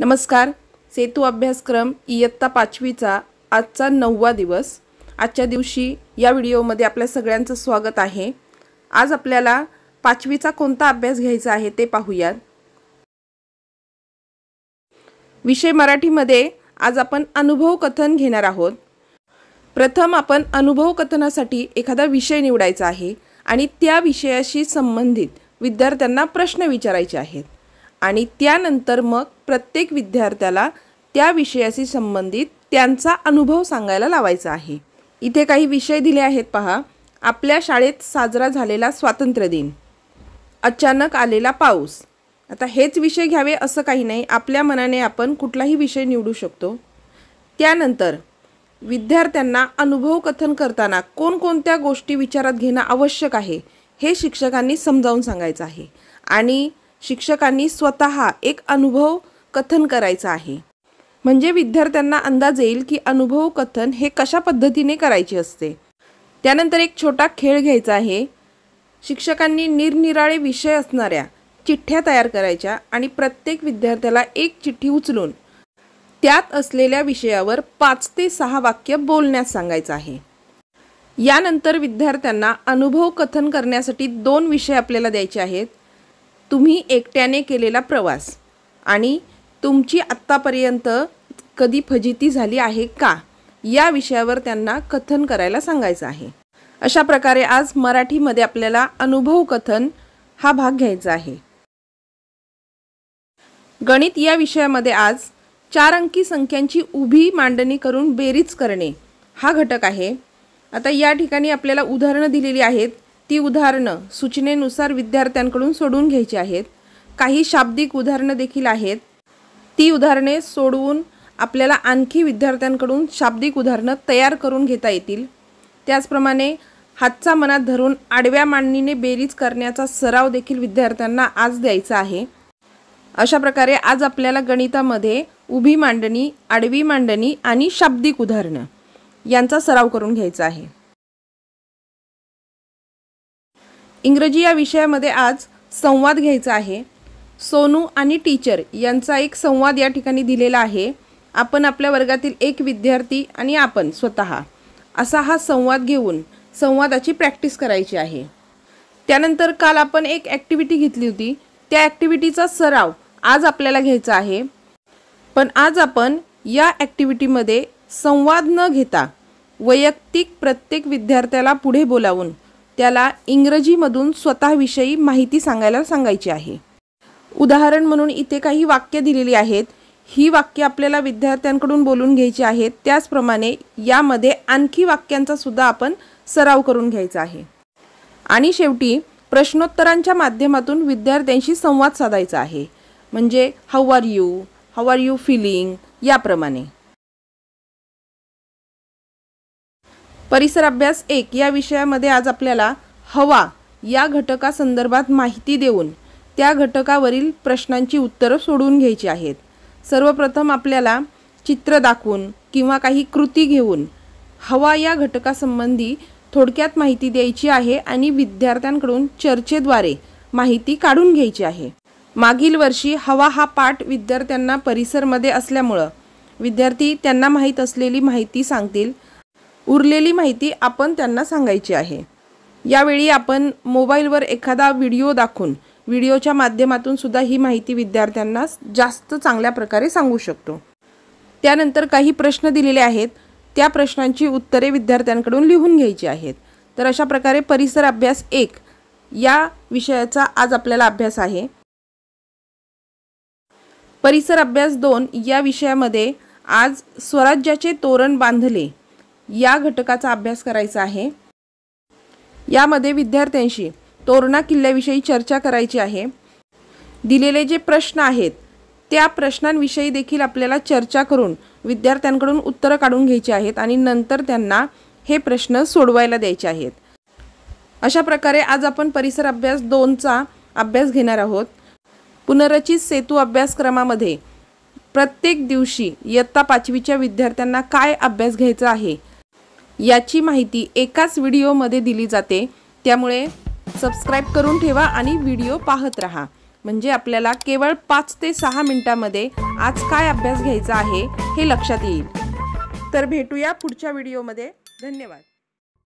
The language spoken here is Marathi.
नमस्कार सेतू अभ्यासक्रम इयत्ता पाचवीचा आजचा नववा दिवस आजच्या दिवशी या व्हिडिओमध्ये आपल्या सगळ्यांचं स्वागत आहे आज आपल्याला पाचवीचा कोणता अभ्यास घ्यायचा आहे ते पाहूयात विषय मराठीमध्ये आज आपण अनुभव कथन घेणार आहोत प्रथम आपण अनुभव कथनासाठी एखादा विषय निवडायचा आहे आणि त्या विषयाशी संबंधित विद्यार्थ्यांना प्रश्न विचारायचे आहेत आणि त्यानंतर मग प्रत्येक विद्यार्थ्याला त्या विषयाशी संबंधित त्यांचा अनुभव सांगायला लावायचा आहे इथे काही विषय दिले आहेत पहा आपल्या शाळेत साजरा झालेला स्वातंत्र्य दिन अचानक आलेला पाऊस आता हेच विषय घ्यावे असं काही नाही आपल्या मनाने आपण कुठलाही विषय निवडू शकतो त्यानंतर विद्यार्थ्यांना अनुभव कथन करताना कोणकोणत्या गोष्टी विचारात घेणं आवश्यक आहे हे शिक्षकांनी समजावून सांगायचं आहे आणि शिक्षकांनी स्वत एक अनुभव कथन करायचा आहे म्हणजे विद्यार्थ्यांना अंदाज येईल की अनुभव कथन हे कशा पद्धतीने करायचे असते त्यानंतर एक छोटा खेळ घ्यायचा आहे शिक्षकांनी निरनिराळे विषय असणाऱ्या चिठ्ठ्या तयार करायच्या आणि प्रत्येक विद्यार्थ्याला एक चिठ्ठी उचलून त्यात असलेल्या विषयावर पाच ते सहा वाक्य बोलण्यास सांगायचं आहे यानंतर विद्यार्थ्यांना अनुभव कथन करण्यासाठी दोन विषय आपल्याला द्यायचे आहेत तुम्ही एकट्याने केलेला प्रवास आणि तुमची आत्तापर्यंत कधी फजिती झाली आहे का या विषयावर त्यांना कथन करायला सांगायचं आहे अशा प्रकारे आज मराठीमध्ये आपल्याला अनुभव कथन हा भाग घ्यायचा आहे गणित या विषयामध्ये आज चार अंकी संख्यांची उभी मांडणी करून बेरीज करणे हा घटक आहे आता या ठिकाणी आपल्याला उदाहरणं दिलेली आहेत ती उदाहरणं सूचनेनुसार विद्यार्थ्यांकडून सोडवून घ्यायची आहेत काही शाब्दिक उदाहरणं देखील आहेत ती उदाहरणे सोडवून आपल्याला आणखी विद्यार्थ्यांकडून शाब्दिक उदाहरणं तयार करून घेता येतील त्याचप्रमाणे हातचा मनात धरून आडव्या मांडणीने बेरीज करण्याचा सराव देखील विद्यार्थ्यांना आज द्यायचा आहे अशा प्रकारे आज आपल्याला गणितामध्ये उभी मांडणी आडवी मांडणी आणि शाब्दिक उदाहरणं यांचा सराव करून घ्यायचा आहे इंग्रजी या विषयामध्ये आज संवाद घ्यायचा आहे सोनू आणि टीचर यांचा एक संवाद या ठिकाणी दिलेला आहे आपण आपल्या वर्गातील एक विद्यार्थी आणि आपण स्वतः असा हा संवाद घेऊन संवादाची प्रॅक्टिस करायची आहे त्यानंतर काल आपण एक ॲक्टिव्हिटी घेतली होती त्या ॲक्टिव्हिटीचा सराव आज आपल्याला घ्यायचा आहे पण आज आपण या ॲक्टिव्हिटीमध्ये संवाद न घेता वैयक्तिक प्रत्येक विद्यार्थ्याला पुढे बोलावून त्याला इंग्रजीमधून स्वतःविषयी माहिती सांगायला सांगायची आहे उदाहरण म्हणून इथे काही वाक्य दिलेली आहेत ही वाक्य आपल्याला विद्यार्थ्यांकडून बोलून घ्यायची आहेत त्याचप्रमाणे यामध्ये आणखी वाक्यांचा सुद्धा आपण सराव करून घ्यायचा आहे आणि शेवटी प्रश्नोत्तरांच्या माध्यमातून विद्यार्थ्यांशी संवाद साधायचा आहे म्हणजे how are you how are you feeling याप्रमाणे परिसर अभ्यास एक या विषयामध्ये आज आपल्याला हवा या घटकासंदर्भात माहिती देऊन त्या घटकावरील प्रश्नांची उत्तरं सोडवून घ्यायची आहेत सर्वप्रथम आपल्याला चित्र दाखवून किंवा काही कृती घेऊन हवा या घटकासंबंधी थोडक्यात माहिती द्यायची आहे आणि विद्यार्थ्यांकडून चर्चेद्वारे माहिती काढून घ्यायची आहे मागील वर्षी हवा हा पाठ विद्यार्थ्यांना परिसरमध्ये असल्यामुळं विद्यार्थी त्यांना माहीत असलेली माहिती सांगतील उरलेली माहिती आपण त्यांना सांगायची आहे यावेळी आपण मोबाईलवर एखादा व्हिडिओ दाखवून व्हिडिओच्या माध्यमातून सुद्धा ही माहिती विद्यार्थ्यांना जास्त चांगल्या प्रकारे सांगू शकतो त्यानंतर काही प्रश्न दिलेले आहेत त्या प्रश्नांची उत्तरे विद्यार्थ्यांकडून लिहून घ्यायची आहेत तर अशा प्रकारे परिसर अभ्यास एक या विषयाचा आज आपल्याला अभ्यास आहे परिसर अभ्यास दोन या विषयामध्ये आज स्वराज्याचे तोरण बांधले या घटकाचा अभ्यास करायचा आहे यामध्ये विद्यार्थ्यांशी तोरणा किल्ल्याविषयी चर्चा करायची आहे दिलेले जे प्रश्न आहेत त्या प्रश्नांविषयी देखील आपल्याला चर्चा करून विद्यार्थ्यांकडून उत्तरं काढून घ्यायची आहेत आणि नंतर त्यांना हे प्रश्न सोडवायला द्यायचे आहेत अशा प्रकारे आज आपण परिसर अभ्यास दोनचा अभ्यास घेणार आहोत पुनर्रचित सेतू अभ्यासक्रमामध्ये प्रत्येक दिवशी इयत्ता पाचवीच्या विद्यार्थ्यांना काय अभ्यास घ्यायचा आहे याची माहिती एकाच व्हिडिओमध्ये दिली जाते त्यामुळे सबस्क्राईब करून ठेवा आणि व्हिडिओ पाहत राहा म्हणजे आपल्याला केवळ पाच ते सहा मिनटामध्ये आज काय अभ्यास घ्यायचा आहे हे लक्षात येईल तर भेटूया पुढच्या व्हिडिओमध्ये धन्यवाद